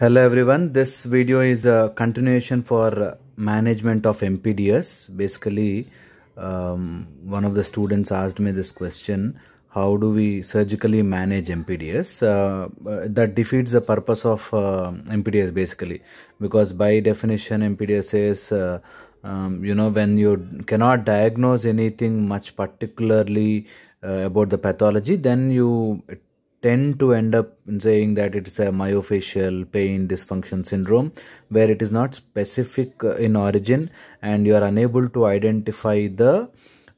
Hello everyone, this video is a continuation for management of MPDS. Basically, um, one of the students asked me this question, how do we surgically manage MPDS? Uh, uh, that defeats the purpose of uh, MPDS basically, because by definition MPDS is, uh, um, you know, when you cannot diagnose anything much particularly uh, about the pathology, then you tend to end up saying that it's a myofascial pain dysfunction syndrome where it is not specific uh, in origin and you are unable to identify the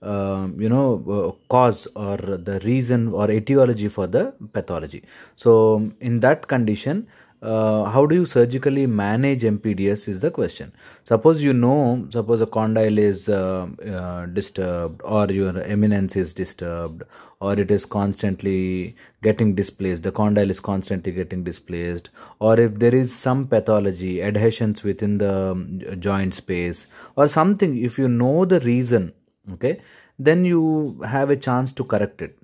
um, you know uh, cause or the reason or etiology for the pathology so in that condition uh, how do you surgically manage MPDS is the question. Suppose you know, suppose a condyle is uh, uh, disturbed or your eminence is disturbed or it is constantly getting displaced, the condyle is constantly getting displaced or if there is some pathology, adhesions within the um, joint space or something, if you know the reason, okay, then you have a chance to correct it.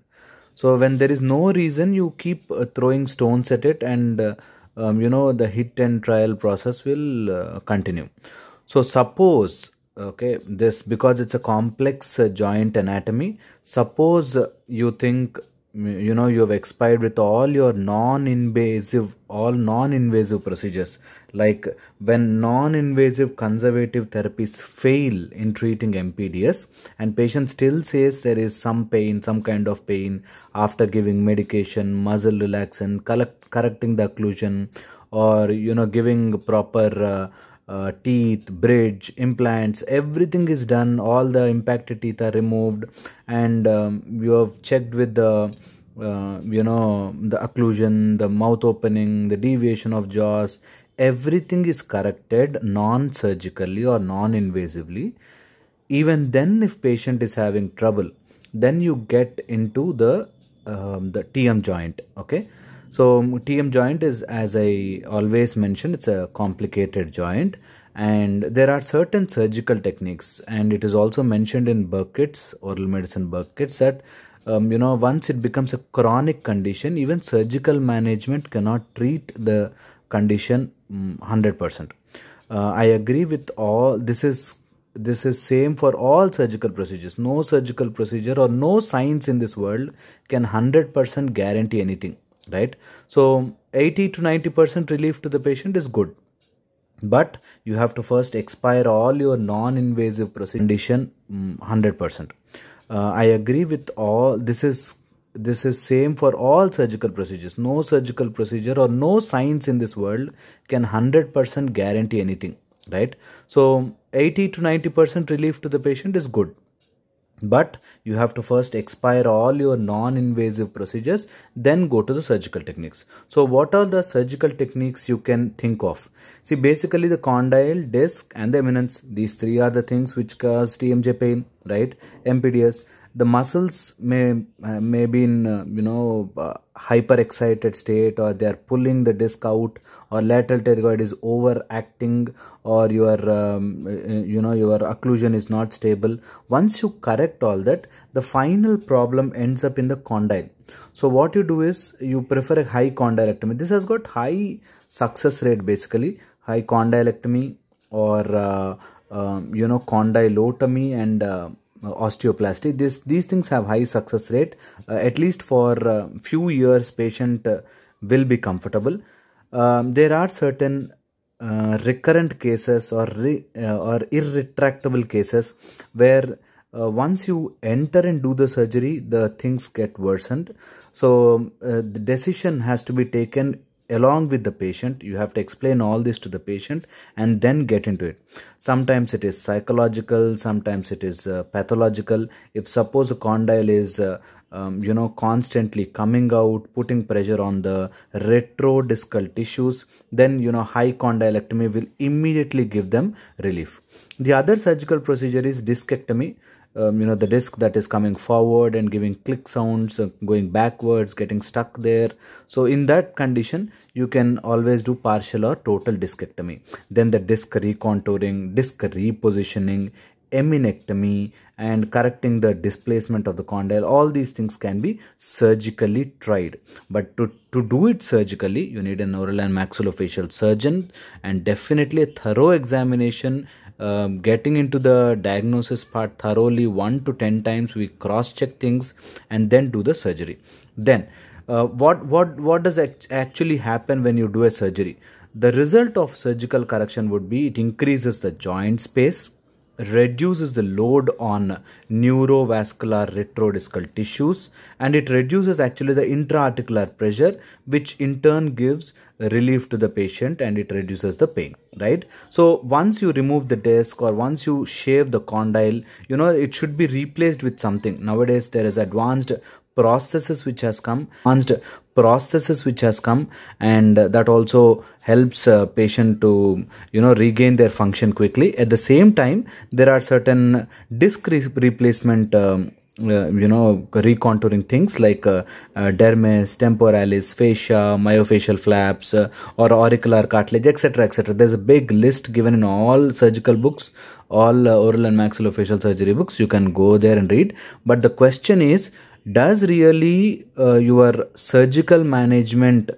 So when there is no reason, you keep uh, throwing stones at it and uh, um, you know the hit and trial process will uh, continue so suppose okay this because it's a complex uh, joint anatomy suppose you think you know you have expired with all your non-invasive all non-invasive procedures like when non-invasive conservative therapies fail in treating mpds and patient still says there is some pain some kind of pain after giving medication muscle relaxant correcting the occlusion or you know giving proper uh, uh, teeth, bridge, implants, everything is done. All the impacted teeth are removed, and um, you have checked with the uh, you know the occlusion, the mouth opening, the deviation of jaws. Everything is corrected non-surgically or non-invasively. Even then, if patient is having trouble, then you get into the um, the TM joint. Okay, so TM joint is, as I always mention, it's a complicated joint and there are certain surgical techniques and it is also mentioned in Burkitt's, oral medicine Burkitt's that um, you know once it becomes a chronic condition even surgical management cannot treat the condition 100% mm, uh, i agree with all this is this is same for all surgical procedures no surgical procedure or no science in this world can 100% guarantee anything right so 80 to 90 percent relief to the patient is good but you have to first expire all your non-invasive condition 100 mm, percent uh, i agree with all this is this is same for all surgical procedures no surgical procedure or no science in this world can 100% guarantee anything right so 80 to 90% relief to the patient is good but you have to first expire all your non-invasive procedures then go to the surgical techniques so what are the surgical techniques you can think of see basically the condyle disc and the eminence these three are the things which cause tmj pain right mpds the muscles may uh, may be in uh, you know uh, hyper excited state or they are pulling the disc out or lateral pterygoid is overacting or your um, uh, you know your occlusion is not stable once you correct all that the final problem ends up in the condyle so what you do is you prefer a high condylectomy this has got high success rate basically high condylectomy or uh, um, you know condylotomy and uh, uh, osteoplasty this these things have high success rate uh, at least for uh, few years patient will be comfortable um, there are certain uh, recurrent cases or re, uh, or irretractable cases where uh, once you enter and do the surgery the things get worsened so um, the decision has to be taken along with the patient you have to explain all this to the patient and then get into it sometimes it is psychological sometimes it is uh, pathological if suppose a condyle is uh, um, you know constantly coming out putting pressure on the retrodiscal tissues then you know high condylectomy will immediately give them relief the other surgical procedure is discectomy um, you know the disc that is coming forward and giving click sounds uh, going backwards getting stuck there so in that condition you can always do partial or total discectomy then the disc recontouring disc repositioning eminectomy and correcting the displacement of the condyle all these things can be surgically tried but to, to do it surgically you need an oral and maxillofacial surgeon and definitely a thorough examination um, getting into the diagnosis part thoroughly one to ten times we cross check things and then do the surgery then uh, what what what does actually happen when you do a surgery the result of surgical correction would be it increases the joint space reduces the load on neurovascular retrodiscal tissues and it reduces actually the intraarticular pressure which in turn gives relief to the patient and it reduces the pain right so once you remove the disc or once you shave the condyle you know it should be replaced with something nowadays there is advanced prosthesis which has come advanced prosthesis which has come and that also helps patient to you know regain their function quickly at the same time there are certain disc re replacement um, uh, you know recontouring things like uh, uh, dermis temporalis fascia myofacial flaps uh, or auricular cartilage etc etc there's a big list given in all surgical books all uh, oral and maxillofacial surgery books you can go there and read but the question is does really uh, your surgical management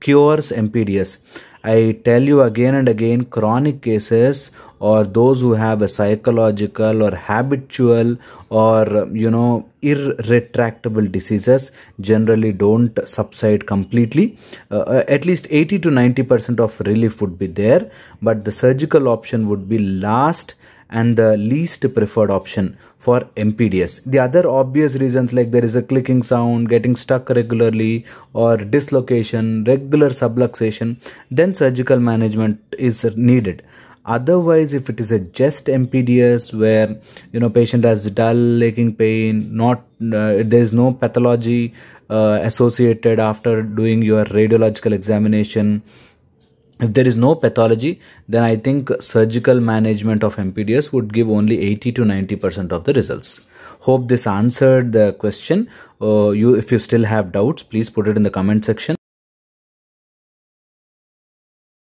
cures MPDS? I tell you again and again, chronic cases or those who have a psychological or habitual or you know irretractable diseases generally don't subside completely uh, uh at least 80 to 90 percent of relief would be there but the surgical option would be last and the least preferred option for MPDS. The other obvious reasons like there is a clicking sound, getting stuck regularly or dislocation, regular subluxation, then surgical management is needed otherwise if it is a just mpds where you know patient has dull aching pain not uh, there is no pathology uh, associated after doing your radiological examination if there is no pathology, then I think surgical management of MPDS would give only 80 to 90% of the results. Hope this answered the question. Uh, you, if you still have doubts, please put it in the comment section.